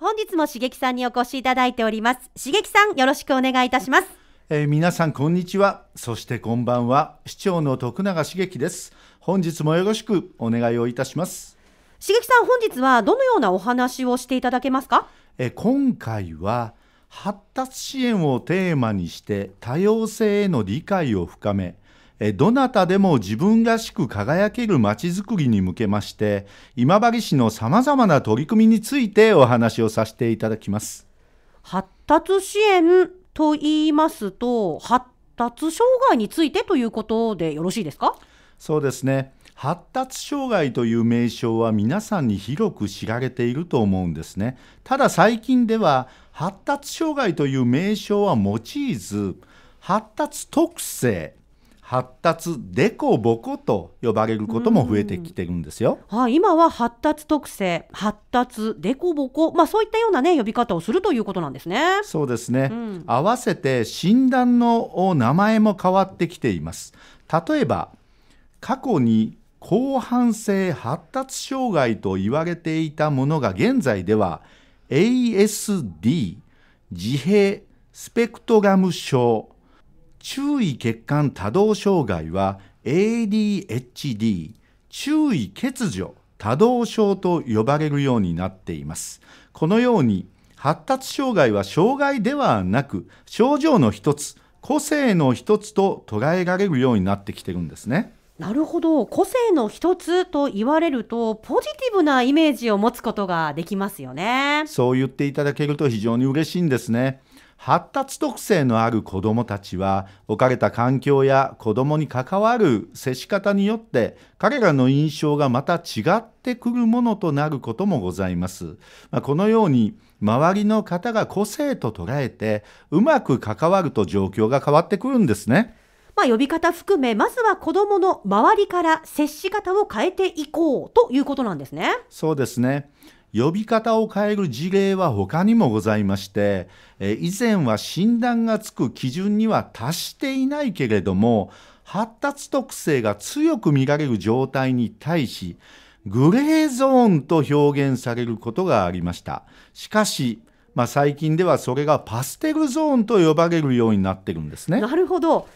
本日も茂木さんにお越しいただいております茂木さんよろしくお願いいたします、えー、皆さんこんにちはそしてこんばんは市長の徳永茂げです本日もよろしくお願いをいたします茂木さん本日はどのようなお話をしていただけますかえー、今回は発達支援をテーマにして多様性への理解を深めえどなたでも自分らしく輝けるまちづくりに向けまして、今治市のさまざまな取り組みについてお話をさせていただきます。発達支援と言いますと、発達障害についてということでよろしいですかそうですね。発達障害という名称は皆さんに広く知られていると思うんですね。ただ最近では発達障害という名称は用いず発達特性発達デコボコと呼ばれることも増えてきてるんですよ。はあ、今は発達特性、発達デコボコ、まあそういったようなね呼び方をするということなんですね。そうですね。うん、合わせて診断の名前も変わってきています。例えば過去に広範性発達障害と言われていたものが現在では ASD 自閉スペクトラム症注意欠陥多動障害は ADHD 注意欠如多動症と呼ばれるようになっていますこのように発達障害は障害ではなく症状の一つ個性の一つと捉えられるようになってきてるんですねなるほど個性の一つと言われるとポジティブなイメージを持つことができますよねそう言っていただけると非常に嬉しいんですね発達特性のある子どもたちは置かれた環境や子どもに関わる接し方によって彼らの印象がまた違ってくるものとなることもございます。まあ、このように周りの方が個性と捉えてうまく関わると状況が変わってくるんですね。まあ、呼び方含めまずは子どもの周りから接し方を変えていこうということなんですね。そうですね呼び方を変える事例は他にもございまして、え以前は診断がつく基準には達していないけれども、発達特性が強く見られる状態に対し、グレーゾーンと表現されることがありました。しかし、まあ、最近ではそれがパステルゾーンと呼ばれるようになってるんですね。なるほど。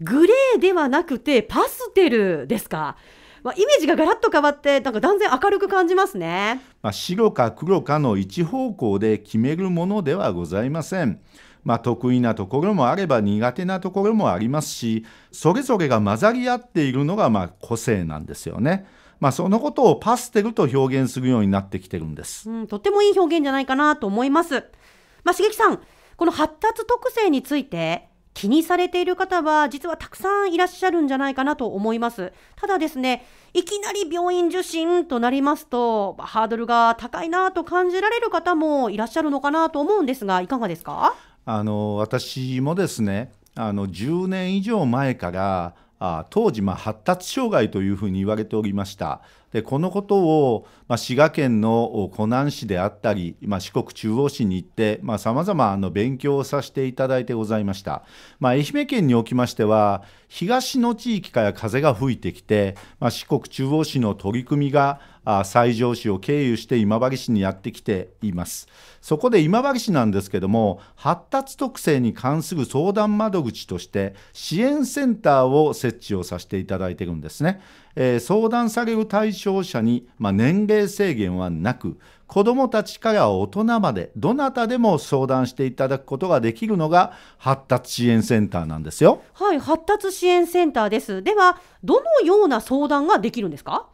グレーではなくてパステルですか。まあ、イメージがガラッと変わってなんか断然明るく感じますね、まあ、白か黒かの一方向で決めるものではございません。まあ、得意なところもあれば苦手なところもありますしそれぞれが混ざり合っているのがま個性なんですよね。まあ、そのことをパステルと表現するようになってきてるんです、うん、とってもいい表現じゃないかなと思います。まあ、茂木さんこの発達特性について気にされている方は実はたくさんいらっしゃるんじゃないかなと思います。ただですね、いきなり病院受診となりますと、ハードルが高いなと感じられる方もいらっしゃるのかなと思うんですが、いかがですかあの私もですねあの10年以上前からあ当時、まあ、発達障害というふうに言われておりましたでこのことを、まあ、滋賀県の湖南市であったり、まあ、四国中央市に行ってさまざ、まあ、勉強をさせていただいてございました、まあ、愛媛県におきましては東の地域から風が吹いてきて、まあ、四国中央市の取り組みが西条市を経由して今治市にやってきていますそこで今治市なんですけども発達特性に関する相談窓口として支援センターを設置をさせていただいているんですね、えー、相談される対象者に、まあ、年齢制限はなく子どもたちから大人までどなたでも相談していただくことができるのが発達支援センターなんですよはい発達支援センターですではどのような相談ができるんですか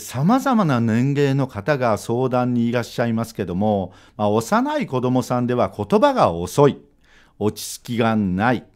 さまざまな年齢の方が相談にいらっしゃいますけども、まあ、幼い子どもさんでは言葉が遅い落ち着きがない、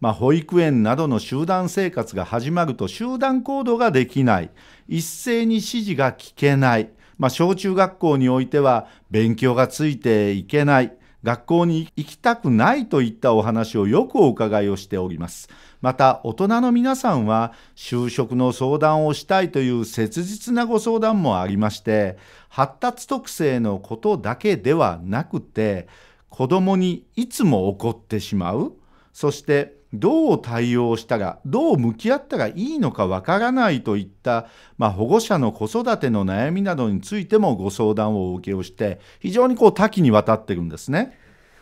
まあ、保育園などの集団生活が始まると集団行動ができない一斉に指示が聞けない、まあ、小中学校においては勉強がついていけない学校に行きたくないといったお話をよくお伺いをしております。また大人の皆さんは就職の相談をしたいという切実なご相談もありまして発達特性のことだけではなくて子どもにいつも怒ってしまうそしてどう対応したらどう向き合ったらいいのかわからないといった、まあ、保護者の子育ての悩みなどについてもご相談をお受けをして非常にこう多岐にわたってるんですね。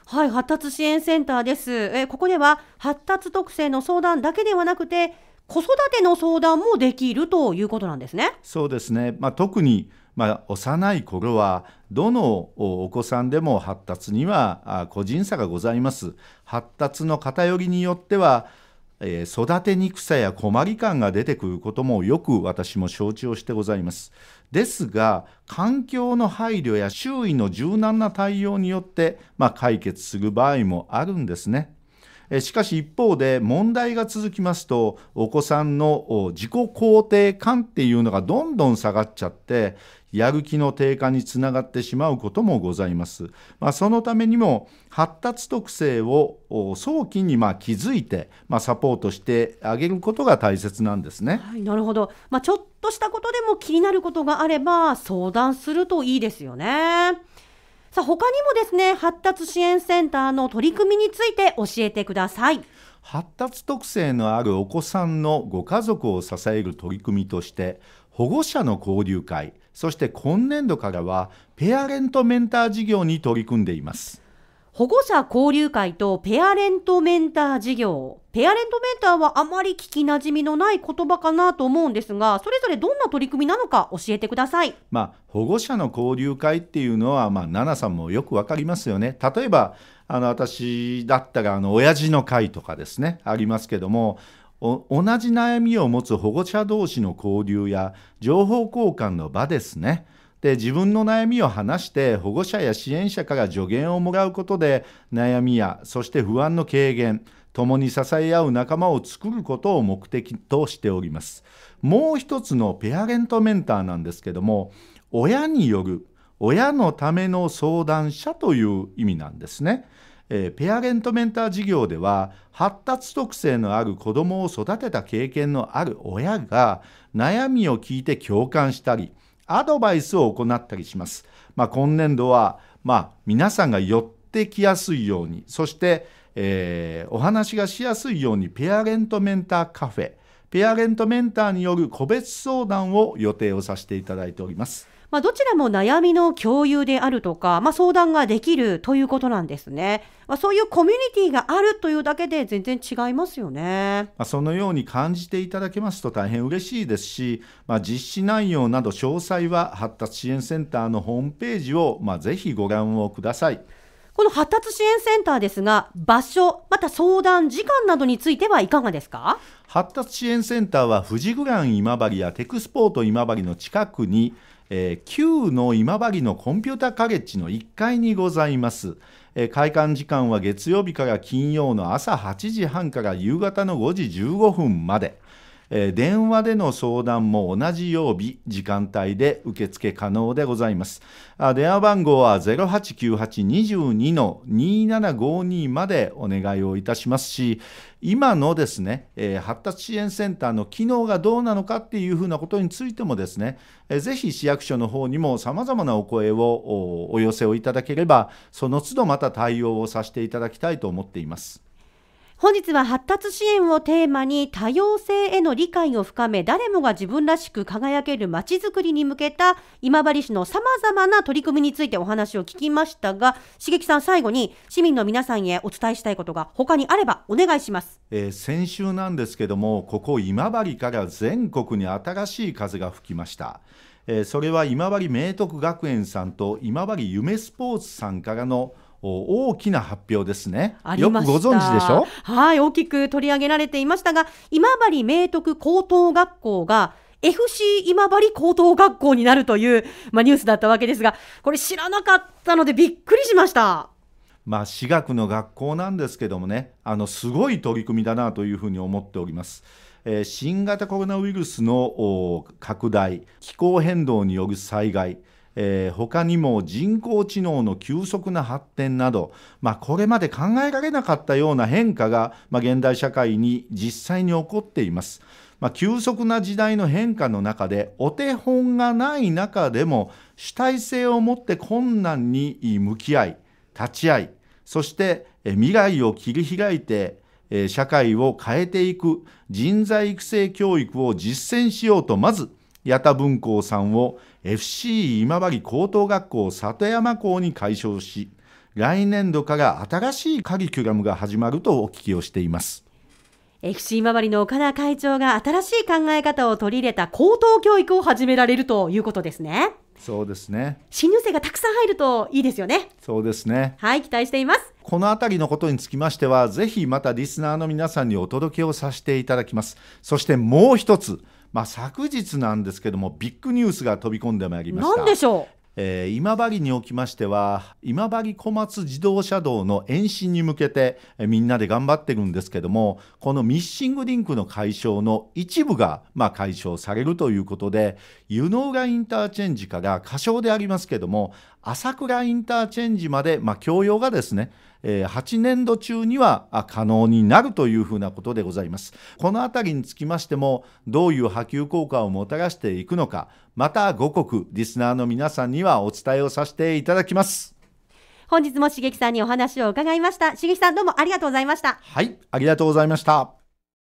はい、発達支援センターです。えここでは発達特性の相談だけではなくて子育ての相談もできるということなんですね。そうですね。まあ、特にまあ、幼い頃はどのお子さんでも発達には個人差がございます発達の偏りによっては育てにくさや困り感が出てくることもよく私も承知をしてございます。ですが環境の配慮や周囲の柔軟な対応によって、まあ、解決する場合もあるんですね。しかし一方で問題が続きますとお子さんの自己肯定感っていうのがどんどん下がっちゃってやる気の低下につながってしまうこともございます。まあ、そのためにも発達特性を早期にま気づいて、まあ、サポートしてあげることが大切なんですね。はい、なるほど、まあ、ちょっとしたことでも気になることがあれば相談するといいですよね。さあ他にもですね発達支援センターの取り組みについて教えてください発達特性のあるお子さんのご家族を支える取り組みとして保護者の交流会そして今年度からはペアレントメンター事業に取り組んでいます保護者交流会とペアレントメンター事業。ペアレントメンターはあまり聞きなじみのない言葉かなと思うんですが、それぞれどんな取り組みなのか教えてください。まあ、保護者の交流会っていうのは、まあ、奈々さんもよくわかりますよね。例えば、あの、私だったら、あの、親父の会とかですね、ありますけども、同じ悩みを持つ保護者同士の交流や情報交換の場ですね。で自分の悩みを話して保護者や支援者から助言をもらうことで悩みやそして不安の軽減共に支え合う仲間を作ることを目的としておりますもう一つのペアレントメンターなんですけども親による親のための相談者という意味なんですね。えー、ペアレントメンター事業では発達特性のある子どもを育てた経験のある親が悩みを聞いて共感したりアドバイスを行ったりします。まあ、今年度は、まあ、皆さんが寄ってきやすいように、そして、えー、お話がしやすいようにペアレントメンターカフェ、ペアレントメンターによる個別相談を予定をさせていただいております。まあ、どちらも悩みの共有であるとか、まあ、相談ができるということなんですね。まあ、そういうコミュニティがあるというだけで全然違いますよね。まあ、そのように感じていただけますと大変嬉しいですし、まあ、実施内容など詳細は発達支援センターのホームページを、まあ、ぜひご覧をください。この発達支援センターですが、場所、また相談時間などについてはいかがですか発達支援センターは富士グラン今治やテクスポート今治の近くにえー、旧の今治のコンピュータカレッジの1階にございます。えー、開館時間は月曜日から金曜の朝8時半から夕方の5時15分まで。えー、電話での相談も同じ曜日、時間帯で受付可能でございます。あ電話番号は0898-22-2752までお願いをいたしますし、今のですね、えー、発達支援センターの機能がどうなのかっていうふうなことについてもですね、えー、ぜひ市役所の方にもさまざまなお声をお寄せをいただければ、その都度また対応をさせていただきたいと思っています。本日は発達支援をテーマに多様性への理解を深め誰もが自分らしく輝けるまちづくりに向けた今治市のさまざまな取り組みについてお話を聞きましたが茂木さん最後に市民の皆さんへお伝えしたいことが他にあればお願いします、えー、先週なんですけどもここ今治から全国に新しい風が吹きました。えー、それは今治明徳学園さんと今治夢スポーツさんからの大きな発表ですねよくご存知でしょはい大きく取り上げられていましたが今治明徳高等学校が FC 今治高等学校になるという、まあ、ニュースだったわけですがこれ知らなかったのでびっくりしました。まあ、私学の学校なんですけどもねあのすごい取り組みだなというふうに思っております。えー、新型コロナウイルスの拡大気候変動による災害えー、他にも人工知能の急速な発展など、まあ、これまで考えられなかったような変化が、まあ、現代社会に実際に起こっています。まあ、急速な時代の変化の中でお手本がない中でも主体性を持って困難に向き合い立ち会いそして未来を切り開いて社会を変えていく人材育成教育を実践しようとまず八田文校さんを FC 今治高等学校里山校に改称し、来年度から新しいカリキュラムが始まるとお聞きをしています。FC 今治の岡田会長が新しい考え方を取り入れた高等教育を始められるということですね。そうですね。新入生がたくさん入るといいですよね。そうですね。はい、期待しています。この辺りのことにつきましては、ぜひまたリスナーの皆さんにお届けをさせていただきます。そしてもう一つ、まあ、昨日なんですけどもビッグニュースが飛び込んでまいりました。何でしょうえー、今治におきましては今治小松自動車道の延伸に向けて、えみんなで頑張ってるんですけどもこのミッシングリンクの解消の一部が、まあ、解消されるということで湯の浦インターチェンジから仮称でありますけども朝倉インターチェンジまで、まあ、供用がですね、え8年度中には可能になるというふうなことでございます。このあたりにつきましても、どういう波及効果をもたらしていくのか、また五国、リスナーの皆さんにはお伝えをさせていただきます。本日も茂木さんにお話を伺いました。茂木さんどうもありがとうございました。はい、ありがとうございました。